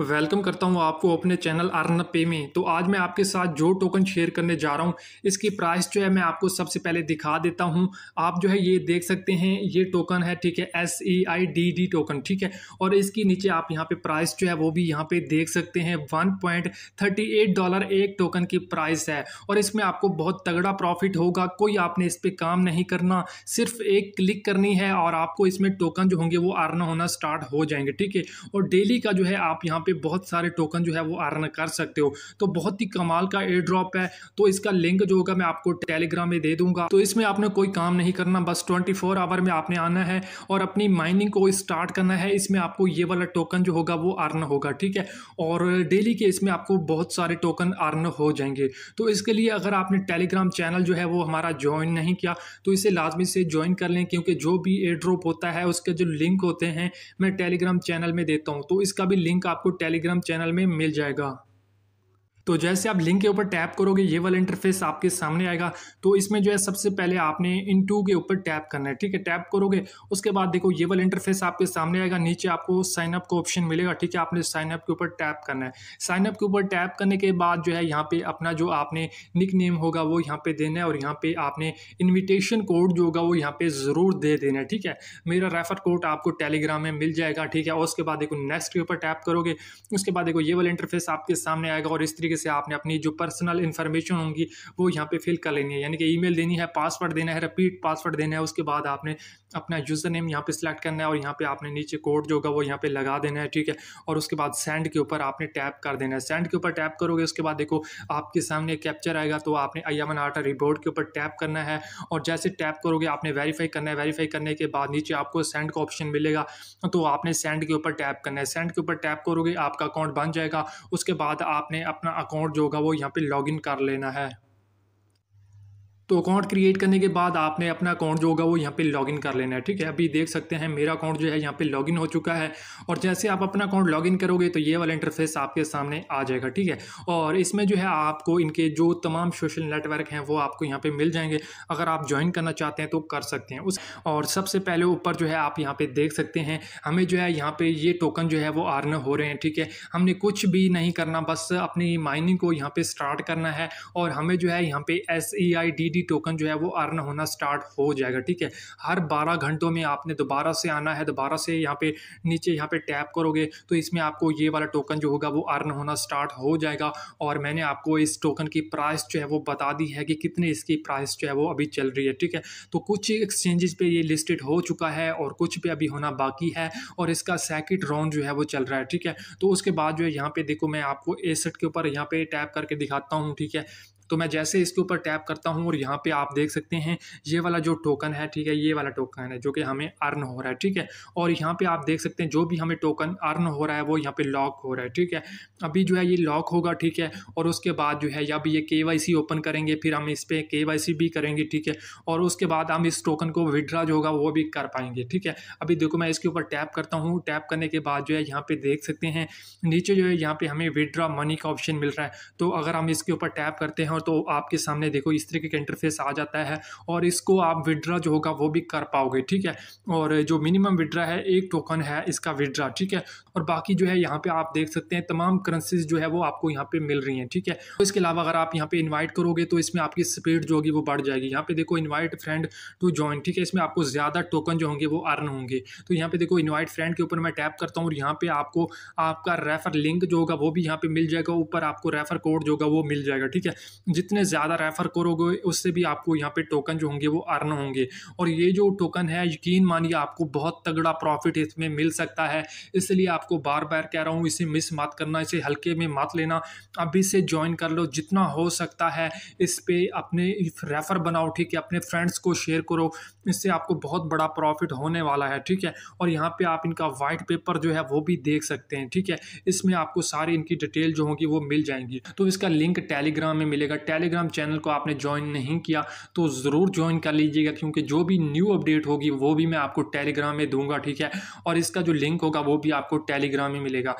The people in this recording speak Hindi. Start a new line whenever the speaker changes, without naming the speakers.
वेलकम करता हूं आपको अपने चैनल अर्न पे में तो आज मैं आपके साथ जो टोकन शेयर करने जा रहा हूं इसकी प्राइस जो है मैं आपको सबसे पहले दिखा देता हूं आप जो है ये देख सकते हैं ये टोकन है ठीक है S E I D D token ठीक है और इसकी नीचे आप यहां पे प्राइस जो है वो भी यहां पे देख सकते हैं one point thirty eight dollar एक टोकन की प्राइस है और इसमें आपको बहुत तगड़ा प्रॉफिट होगा कोई आपने इस पर काम नहीं करना सिर्फ एक क्लिक करनी है और आपको इसमें टोकन जो होंगे वो अर्न होना स्टार्ट हो जाएंगे ठीक है और डेली का जो है आप यहाँ पे बहुत सारे टोकन जो है वो अर्न कर सकते हो तो बहुत ही कमाल का एयर ड्रॉप है तो इसका लिंक जो होगा मैं आपको टेलीग्राम में दे दूंगा तो इसमें आपने कोई काम नहीं करना बस ट्वेंटी फोर आवर में आपने आना है और अपनी माइनिंग को स्टार्ट करना है इसमें आपको ये वाला टोकन जो होगा वो अर्न होगा ठीक है और डेली के इसमें आपको बहुत सारे टोकन अर्न हो जाएंगे तो इसके लिए अगर आपने टेलीग्राम चैनल जो है वो हमारा ज्वाइन नहीं किया तो इसे लाजमी से ज्वाइन कर लें क्योंकि जो भी एयर ड्रॉप होता है उसके जो लिंक होते हैं मैं टेलीग्राम चैनल में देता हूँ तो इसका भी लिंक आपको टेलीग्राम चैनल में मिल जाएगा तो जैसे आप लिंक के ऊपर टैप करोगे ये वाला इंटरफेस आपके सामने आएगा तो इसमें जो है सबसे पहले आपने इन टू के ऊपर टैप करना है ठीक है टैप करोगे उसके बाद देखो ये वाला इंटरफेस आपके सामने आएगा नीचे आपको साइनअप का ऑप्शन मिलेगा ठीक है आपने साइनअप के ऊपर टैप करना है साइनअप के ऊपर टैप करने के बाद जो है यहाँ पे अपना जो आपने निक नेम होगा वो यहाँ पे देना है और यहाँ पे आपने इन्विटेशन कोड जो होगा वो यहाँ पे ज़रूर दे देना है ठीक है मेरा रेफर कोड आपको टेलीग्राम में मिल जाएगा ठीक है और उसके बाद देखो नेक्स्ट के ऊपर टैप करोगे उसके बाद देखो ये वाला इंटरफेस आपके सामने आएगा और इस तरीके तरीके से आपने अपनी जो पर्सनल इन्फॉर्मेशन होंगी वो यहाँ पे फिल कर लेनी है यानी कि ईमेल देनी है पासवर्ड देना है रिपीट पासवर्ड देना है उसके बाद आपने अपना यूज़र नेम यहाँ पे सिलेक्ट करना है और यहाँ पे आपने नीचे कोड जो होगा वो यहाँ पे लगा देना है ठीक है और उसके बाद सेंड के ऊपर आपने टैप कर देना है सेंड के ऊपर टैप करोगे उसके बाद देखो आपके सामने कैप्चर आएगा तो आपने अयामन आटा रिबोर्ड के ऊपर टैप करना है और जैसे टैप करोगे आपने वेरीफाई करना है वेरीफाई करने के बाद नीचे आपको सेंड का ऑप्शन मिलेगा तो आपने सेंड के ऊपर टैप करना है सेंड के ऊपर टैप करोगे आपका अकाउंट बन जाएगा उसके बाद आपने अपना अकाउंट जो होगा वो यहाँ पे लॉगिन कर लेना है तो अकाउंट क्रिएट करने के बाद आपने अपना अकाउंट जो होगा वो यहाँ पे लॉगिन कर लेना है ठीक है अभी देख सकते हैं मेरा अकाउंट जो है यहाँ पे लॉगिन हो चुका है और जैसे आप अपना अकाउंट लॉगिन करोगे तो ये वाला इंटरफेस आपके सामने आ जाएगा ठीक है और इसमें जो है आपको इनके जो तमाम सोशल नेटवर्क हैं वो आपको यहाँ पर मिल जाएंगे अगर आप ज्वाइन करना चाहते हैं तो कर सकते हैं उस और सबसे पहले ऊपर जो है आप यहाँ पर देख सकते हैं हमें जो है यहाँ पर ये टोकन जो है वो अर्न हो रहे हैं ठीक है हमने कुछ भी नहीं करना बस अपनी माइनिंग को यहाँ पर स्टार्ट करना है और हमें जो है यहाँ पर S E I D D token जो है वो अर्न होना स्टार्ट हो जाएगा ठीक है हर 12 घंटों में आपने दोबारा से आना है दोबारा से यहाँ पे नीचे यहाँ पे टैप करोगे तो इसमें आपको ये वाला टोकन जो होगा वो अर्न होना स्टार्ट हो जाएगा और मैंने आपको इस टोकन की प्राइस जो है वो बता दी है कि कितने इसकी प्राइस जो है वो अभी चल रही है ठीक है तो कुछ एक्सचेंजेस पे ये लिस्टेड हो चुका है और कुछ पे अभी होना बाकी है और इसका सेकेंड राउंड जो है वो चल रहा है ठीक है तो उसके बाद जो है यहाँ पे देखो मैं आपको एसेट के ऊपर यहाँ पे टैप करके दिखाता हूँ ठीक है तो मैं जैसे इसके ऊपर टैप करता हूँ और यहाँ पे आप देख सकते हैं ये वाला जो टोकन है ठीक है ये वाला टोकन है जो कि हमें अर्न हो रहा है ठीक है और यहाँ पे आप देख सकते हैं जो भी हमें टोकन अर्न हो रहा है वो यहाँ पे लॉक हो रहा है ठीक है अभी जो है ये लॉक होगा ठीक है और उसके बाद जो है या भी ये के ओपन करेंगे फिर हम इस पर के भी करेंगे ठीक है और उसके बाद हम इस टोकन को विड्रा जो होगा वो भी कर पाएंगे ठीक है अभी देखो मैं इसके ऊपर टैप करता हूँ टैप करने के बाद जो है यहाँ पर देख सकते हैं नीचे जो है यहाँ पर हमें विड्रा मनी का ऑप्शन मिल रहा है तो अगर हम इसके ऊपर टैप करते हैं और तो आपके सामने देखो इस तरीके का इंटरफेस आ जाता है और इसको आप विड्रा जो होगा वो भी कर पाओगे ठीक है और जो मिनिमम विड्रा है एक टोकन है इसका विड्रा ठीक है और बाकी जो है यहाँ पे आप देख सकते हैं तमाम करेंसीज जो है वो आपको यहाँ पे मिल रही हैं ठीक है तो इसके अलावा अगर आप यहाँ पे इन्वाइट करोगे तो इसमें आपकी स्पीड जो होगी वो बढ़ जाएगी यहाँ पे देखो इन्वाइट फ्रेंड टू ज्वाइन ठीक है इसमें आपको ज़्यादा टोकन जो होंगे वो अर्न होंगे तो यहाँ पे देखो इनवाइट फ्रेंड के ऊपर मैं टैप करता हूँ और यहाँ पे आपको आपका रेफर लिंक जो होगा वो भी यहाँ पे मिल जाएगा ऊपर आपको रेफर कोड जो होगा वो मिल जाएगा ठीक है जितने ज़्यादा रेफ़र करोगे उससे भी आपको यहाँ पे टोकन जो होंगे वो अर्न होंगे और ये जो टोकन है यकीन मानिए आपको बहुत तगड़ा प्रॉफिट इसमें मिल सकता है इसलिए आपको बार बार कह रहा हूँ इसे मिस मत करना इसे हल्के में मत लेना अभी से ज्वाइन कर लो जितना हो सकता है इस पर अपने रेफ़र बनाओ ठीक है अपने फ्रेंड्स को शेयर करो इससे आपको बहुत बड़ा प्रॉफिट होने वाला है ठीक है और यहाँ पर आप इनका वाइट पेपर जो है वो भी देख सकते हैं ठीक है इसमें आपको सारी इनकी डिटेल जो होगी वो मिल जाएंगी तो इसका लिंक टेलीग्राम में मिलेगा अगर टेलीग्राम चैनल को आपने ज्वाइन नहीं किया तो ज़रूर ज्वाइन कर लीजिएगा क्योंकि जो भी न्यू अपडेट होगी वो भी मैं आपको टेलीग्राम में दूंगा ठीक है और इसका जो लिंक होगा वो भी आपको टेलीग्राम में मिलेगा